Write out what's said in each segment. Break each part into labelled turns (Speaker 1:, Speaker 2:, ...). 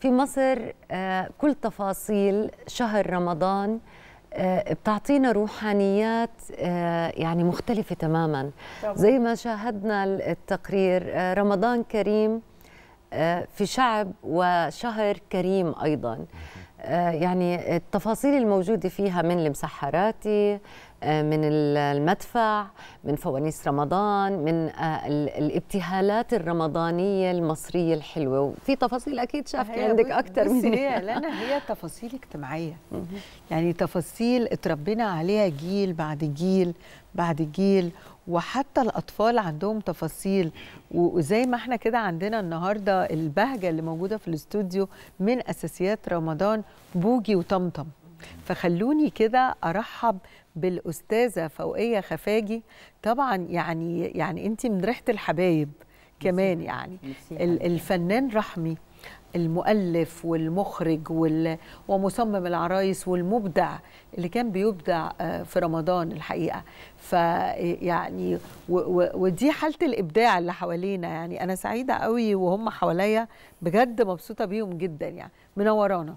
Speaker 1: في مصر آه، كل تفاصيل شهر رمضان آه، بتعطينا روحانيات آه، يعني مختلفة تماما زي ما شاهدنا التقرير رمضان كريم في شعب وشهر كريم أيضا يعني التفاصيل الموجودة فيها من المسحراتي آه، من المدفع من فوانيس رمضان من آه، الابتهالات الرمضانية المصرية الحلوة وفي تفاصيل أكيد شافت
Speaker 2: عندك أكثر من هي لنا هي تفاصيل
Speaker 1: اجتماعية يعني تفاصيل
Speaker 2: اتربينا عليها جيل بعد جيل بعد جيل وحتى الأطفال عندهم تفاصيل وزي ما احنا كده عندنا النهاردة البهجة اللي موجودة في الاستوديو من أساسيات رمضان بوجي وطمطم فخلوني كده ارحب بالاستاذه فوقيه خفاجي طبعا يعني يعني انت من ريحه الحبايب كمان يعني الفنان رحمي المؤلف والمخرج وال... ومصمم العرايس والمبدع اللي كان بيبدع آه، في رمضان الحقيقه فيعني و... و... ودي حاله الابداع اللي حوالينا يعني انا سعيده قوي وهم حواليا بجد مبسوطه بيهم جدا يعني
Speaker 3: منورانا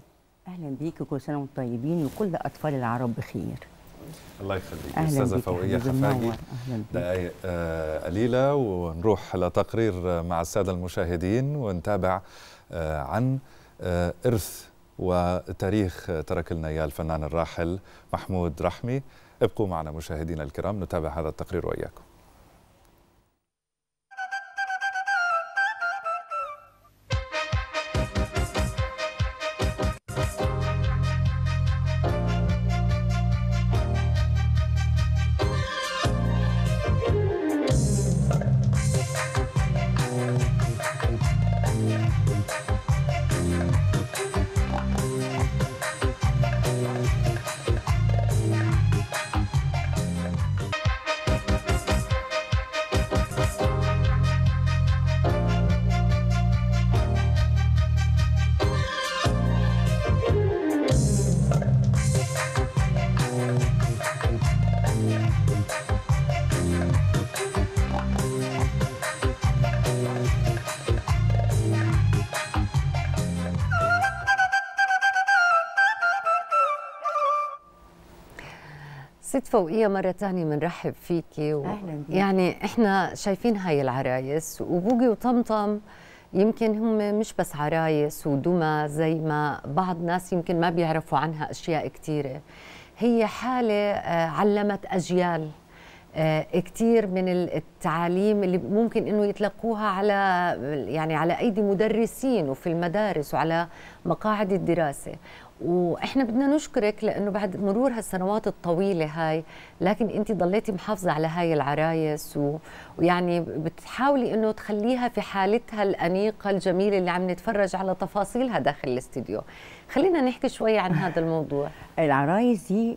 Speaker 3: اهلا بيك وكل سنه وانتم طيبين وكل اطفال العرب بخير
Speaker 1: الله يخليك استاذه فوقيه خفاجي دقائق آه، قليله ونروح لتقرير مع الساده المشاهدين ونتابع آه، عن آه، ارث وتاريخ ترك لنا اياه الفنان الراحل محمود رحمي ابقوا معنا مشاهدينا الكرام نتابع هذا التقرير واياكم ست فوقيه مره ثانيه بنرحب فيكي و... اهلا بيك. يعني احنا شايفين هاي العرايس وبوقي وطمطم يمكن هم مش بس عرايس ودمى زي ما بعض ناس يمكن ما بيعرفوا عنها اشياء كثيره هي حاله آه، علمت اجيال آه، كثير من التعاليم اللي ممكن انه يتلقوها على يعني على ايدي مدرسين وفي المدارس وعلى مقاعد الدراسه واحنا بدنا نشكرك لانه بعد مرور هالسنوات الطويله هاي لكن انت ضليتي محافظه على هاي العرايس و... ويعني بتحاولي انه تخليها في حالتها الانيقه الجميله اللي عم نتفرج على تفاصيلها داخل الاستديو خلينا نحكي شوي عن هذا الموضوع العرايس دي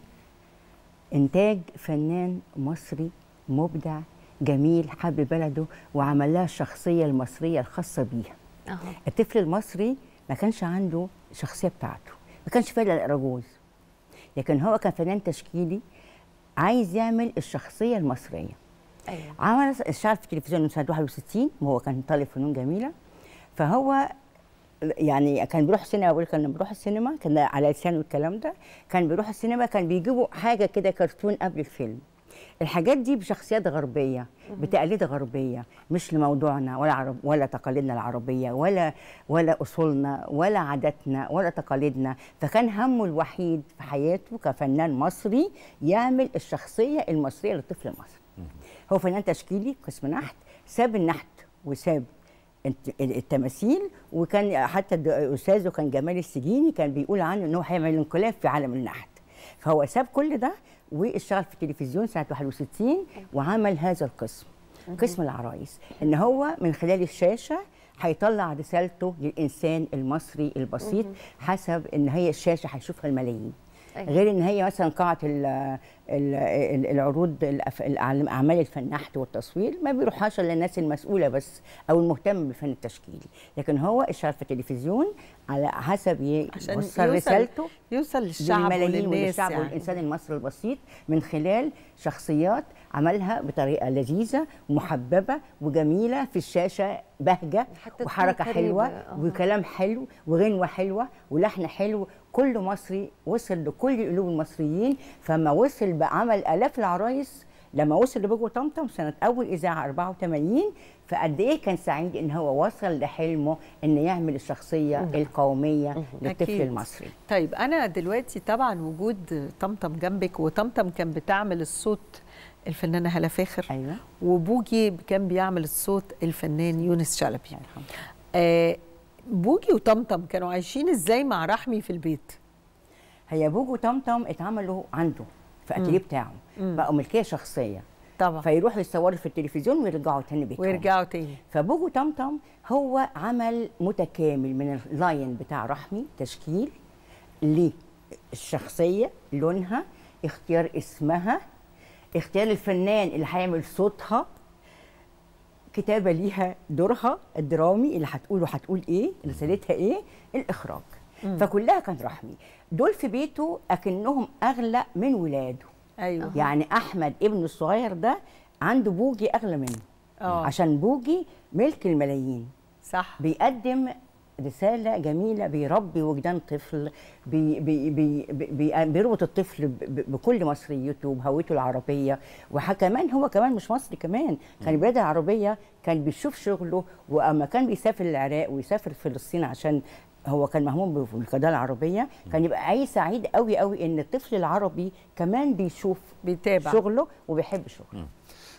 Speaker 3: انتاج فنان مصري مبدع جميل حب بلده وعمل لها الشخصيه المصريه الخاصه بيها أه. الطفل المصري ما كانش عنده شخصيه بتاعته ما كانش فيها الا لكن هو كان فنان تشكيلي عايز يعمل الشخصيه المصريه أيوة. عمل اشتغل في التلفزيون سنه 61 وهو كان طالب فنون جميله فهو يعني كان بيروح السينما بقول كان بيروح السينما كان على لسانه الكلام ده كان بيروح السينما كان بيجيبوا حاجه كده كرتون قبل الفيلم الحاجات دي بشخصيات غربيه بتقاليد غربيه مش لموضوعنا ولا عرب ولا تقاليدنا العربيه ولا ولا اصولنا ولا عاداتنا ولا تقاليدنا فكان همه الوحيد في حياته كفنان مصري يعمل الشخصيه المصريه للطفل المصري هو فنان تشكيلي قسم نحت ساب النحت وساب التماثيل وكان حتى استاذه كان جمال السجيني كان بيقول عنه انه هيعمل انقلاب في عالم النحت فهو ساب كل ده واشتغل في التلفزيون سنه 61 وعمل هذا القسم قسم العرايس ان هو من خلال الشاشه هيطلع رسالته للانسان المصري البسيط حسب ان هي الشاشه هيشوفها الملايين أيوة. غير ان هي مثلا قاعه العروض اعمال الفنحت والتصوير ما بيروحهاش للناس المسؤوله بس او المهتمه بالفن التشكيلي لكن هو في التلفزيون على حسب يوصل رسالته
Speaker 2: يوصل للشعب للملايين يعني. والانسان
Speaker 3: المصري البسيط من خلال شخصيات عملها بطريقه لذيذه ومحببه وجميله في الشاشه بهجه وحركه حلوه آه. وكلام حلو وغنوه حلوه ولحن حلو كل مصري وصل لكل قلوب المصريين فما وصل بعمل آلاف العرايس لما وصل لبجو طمطم سنة أول إذاعة 84 فقد إيه كان سعيد إن هو وصل لحلمه إن يعمل الشخصية مم. القومية للطفل أكيد. المصري
Speaker 2: طيب أنا دلوقتي طبعا وجود طمطم جنبك وطمطم كان بتعمل الصوت الفنانه هلا فاخر ايوه وبوجي كان بيعمل الصوت الفنان يونس شلبي الحمد لله آه بوجي وطمطم كانوا عايشين ازاي مع رحمي في البيت هي بوجي وطمطم اتعملوا عنده
Speaker 3: في اتيليه بتاعه بقوا ملكيه شخصيه طبعا فيروحوا يصوروا في التلفزيون ويرجعوا تاني بيتهم ويرجعوا تاني فبوجو طمطم هو عمل متكامل من اللاين بتاع رحمي تشكيل للشخصيه لونها اختيار اسمها اختيار الفنان اللي هيعمل صوتها كتابه ليها دورها الدرامي اللي هتقوله هتقول ايه رسالتها ايه الاخراج مم. فكلها كانت رحمي دول في بيته اكنهم اغلى من ولاده ايوه يعني احمد ابنه الصغير ده عنده بوجي اغلى منه أوه. عشان بوجي ملك الملايين صح بيقدم رساله جميله بيربي وجدان طفل بي بي بي بي بيربط الطفل بكل مصريته بهويته العربيه وكمان هو كمان مش مصري كمان كان بلاد العربيه كان بيشوف شغله واما كان بيسافر العراق ويسافر فلسطين عشان هو كان مهموم بالقضيه العربيه كان يبقى عايز سعيد قوي قوي ان الطفل العربي كمان بيشوف بيتابع شغله وبيحب شغله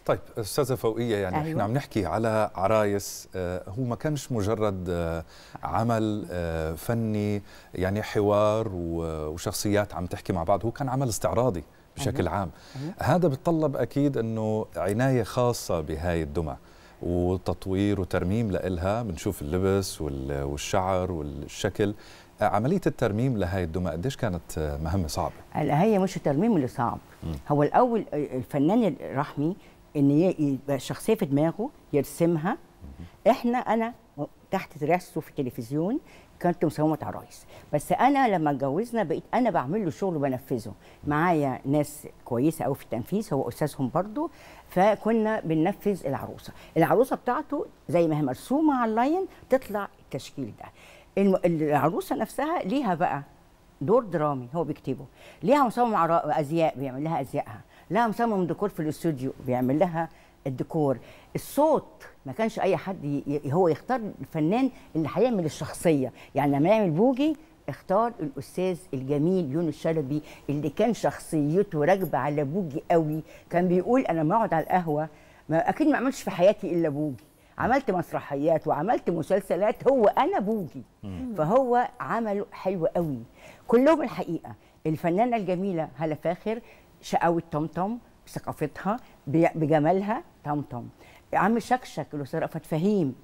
Speaker 1: طيب استاذه فوقيه يعني أيوة. احنا عم نحكي على عرايس آه، هو ما كانش مجرد آه، عمل آه، فني يعني حوار وشخصيات عم تحكي مع بعض هو كان عمل استعراضي بشكل أيوة. عام أيوة. هذا بتطلب اكيد انه عنايه خاصه بهاي الدمى وتطوير وترميم لإلها بنشوف اللبس والشعر والشكل عملية الترميم لهي الدمى قديش كانت مهمة صعبة؟
Speaker 3: هي مش الترميم اللي صعب م. هو الأول الفنان الرحمي ان يبقى شخصيه في دماغه يرسمها احنا انا تحت دراسته في التلفزيون كانت مساومه عرايس بس انا لما اتجوزنا بقيت انا بعمل له شغل وبنفذه معايا ناس كويسه قوي في التنفيذ هو استاذهم برضو فكنا بننفذ العروسه العروسه بتاعته زي ما هي مرسومه على اللاين تطلع التشكيل ده العروسه نفسها ليها بقى دور درامي هو بيكتبه ليها مساومه ازياء بيعمل لها ازيائها لها مصمم ديكور في الاستوديو بيعمل لها الديكور الصوت ما كانش اي حد هو يختار الفنان اللي هيعمل الشخصيه يعني لما يعمل بوجي اختار الاستاذ الجميل يونس شلبي اللي كان شخصيته راكبه على بوجي قوي كان بيقول انا لما اقعد على القهوه ما اكيد ما عملتش في حياتي الا بوجي عملت مسرحيات وعملت مسلسلات هو انا بوجي فهو عمله حلو قوي كلهم الحقيقه الفنانه الجميله هلا فاخر شقاوة طمطم بثقافتها بجمالها طمطم عم شكشك الاستاذ رأفت فهيم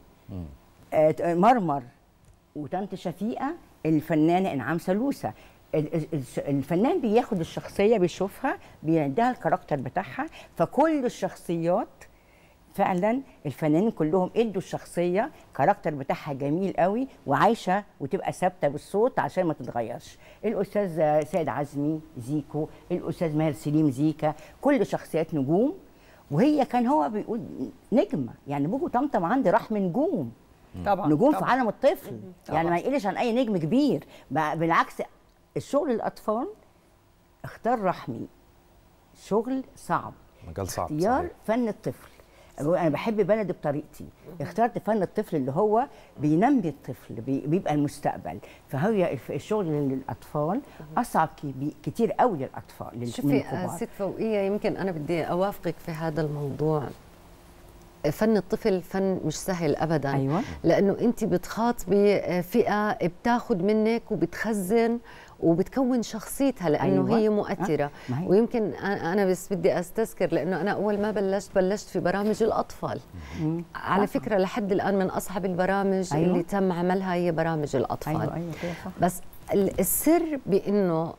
Speaker 3: آه مرمر وطنط شفيقه الفنانه انعام سلوسه الفنان بياخد الشخصيه بيشوفها بيديها الكاركتر بتاعها فكل الشخصيات فعلا الفنانين كلهم ادوا الشخصيه كاركتر بتاعها جميل قوي وعايشه وتبقى ثابته بالصوت عشان ما تتغيرش الاستاذ سيد عزمي زيكو الاستاذ ماهر سليم زيكا كل شخصيات نجوم وهي كان هو بيقول نجمه يعني بوجو طمطم عندي راح من نجوم
Speaker 2: طبعا نجوم طبعا. في عالم الطفل يعني
Speaker 3: طبعا. يعني ما يقلش عن اي نجم كبير بالعكس الشغل الاطفال اختار رحمي شغل صعب
Speaker 1: مجال صعب اختيار صحيح.
Speaker 3: فن الطفل انا بحب بلدي بطريقتي اخترت فن الطفل اللي هو بينمي الطفل بيبقى المستقبل
Speaker 1: فهو الشغل للاطفال اصعب كتير قوي للاطفال شوفي آه، ست فوقيه يمكن انا بدي اوافقك في هذا الموضوع فن الطفل فن مش سهل ابدا أيوة. لانه انت بتخاطبي آه، فئه بتاخذ منك وبتخزن وبتكون شخصيتها لانه أيوة. هي آه، مؤثره أه. ويمكن انا بس بدي استذكر لانه انا اول ما بلشت بلشت في برامج الاطفال مم. على أفهم. فكره لحد الان من اصعب البرامج أيوة. اللي تم عملها هي برامج الاطفال أيوة أيوة. بس السر بانه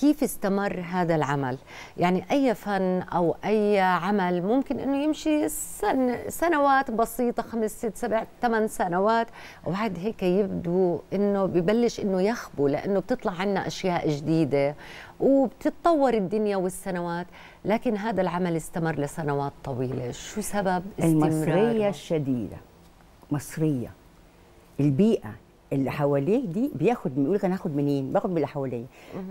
Speaker 1: كيف استمر هذا العمل يعني أي فن أو أي عمل ممكن أنه يمشي سن سنوات بسيطة خمس ست سبع ثمان سنوات وبعد هيك يبدو أنه ببلش أنه يخبو لأنه بتطلع عنا أشياء جديدة وبتتطور الدنيا والسنوات لكن هذا العمل استمر لسنوات طويلة شو سبب استمراره؟ المصرية
Speaker 3: الشديدة مصرية البيئة اللي حواليه دي بياخد بيقول لك انا هاخد منين باخد من اللي حواليا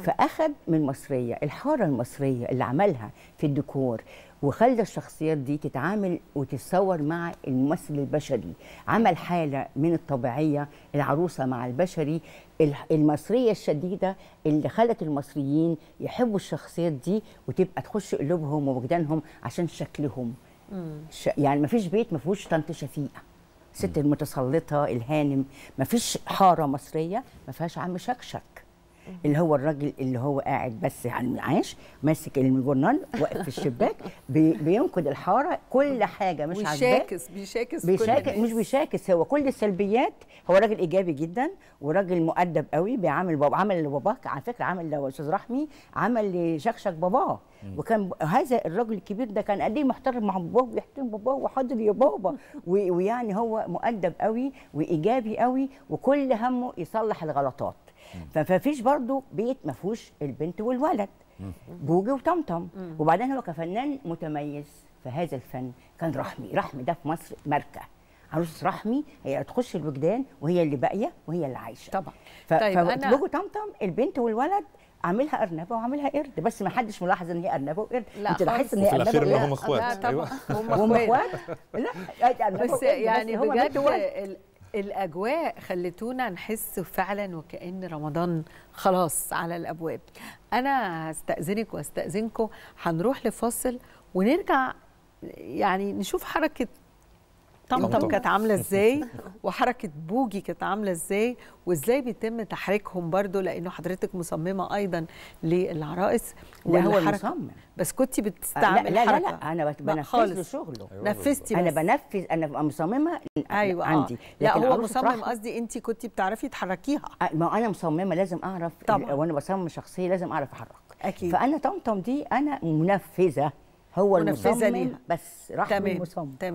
Speaker 3: فاخد من المصريه الحاره المصريه اللي عملها في الديكور وخلى الشخصيات دي تتعامل وتتصور مع الممثل البشري عمل حاله من الطبيعيه العروسه مع البشري المصريه الشديده اللي خلت المصريين يحبوا الشخصيات دي وتبقى تخش قلوبهم ووجدانهم عشان شكلهم يعني ما فيش بيت ما فيهوش طنط شفيقه ست المتسلطه الهانم ما فيش حاره مصريه ما فيهاش عم شكشك اللي هو الراجل اللي هو قاعد بس على المعاش ماسك الجورنال واقف في الشباك بي بينقد الحاره كل حاجه مش عاجباه بيشاكس
Speaker 2: بيشاكس بيشاكس مش
Speaker 3: بيشاكس هو كل السلبيات هو راجل ايجابي جدا وراجل مؤدب قوي بيعامل بابا عمل لباباه على فكره عمل لاستاذ رحمي عمل لشكشك باباه وكان هذا الراجل الكبير ده كان قد ايه محترم مع باباه ويحترم باباه وحاضر يا بابا ويعني هو مؤدب قوي وايجابي قوي وكل همه يصلح الغلطات ففيش برضو بيت ما فيهوش البنت والولد بوجي وطمطم وبعدين هو كفنان متميز في هذا الفن كان رحمي رحمي ده في مصر ماركه عروس رحمي هي تخش الوجدان وهي اللي باقيه وهي اللي عايشه طبعا ف... طيب انا طمطم البنت والولد عاملها ارنبه وعاملها قرد بس ما حدش ملاحظ ان هي ارنبه
Speaker 2: وقرد لا انت لاحظت ان هي ارنبه وقرد أيوة. هم اخوات ايوه هم اخوات لا بس يعني هو بجد الاجواء خلتونا نحس فعلا وكان رمضان خلاص على الابواب انا هستاذنك واستاذنكم هنروح لفاصل ونرجع يعني نشوف حركه طمطم كانت عامله ازاي وحركه بوجي كانت عامله ازاي وازاي بيتم تحريكهم برضو لانه حضرتك مصممه ايضا للعرائس وهو هو المصمم بس كنت آه، بتستعمل آه لا, لا لا لا انا بنفذ له شغله أيوة نفذتي انا بنفذ انا
Speaker 3: مصممه ايوه عندي آه. لا هو مصمم قصدي انت كنت بتعرفي تحركيها آه، ما انا مصممه لازم اعرف طبعا وانا بصمم شخصيه لازم اعرف احرك اكيد فانا طمطم دي انا منفذه هو المصمم بس رحم
Speaker 2: المصمم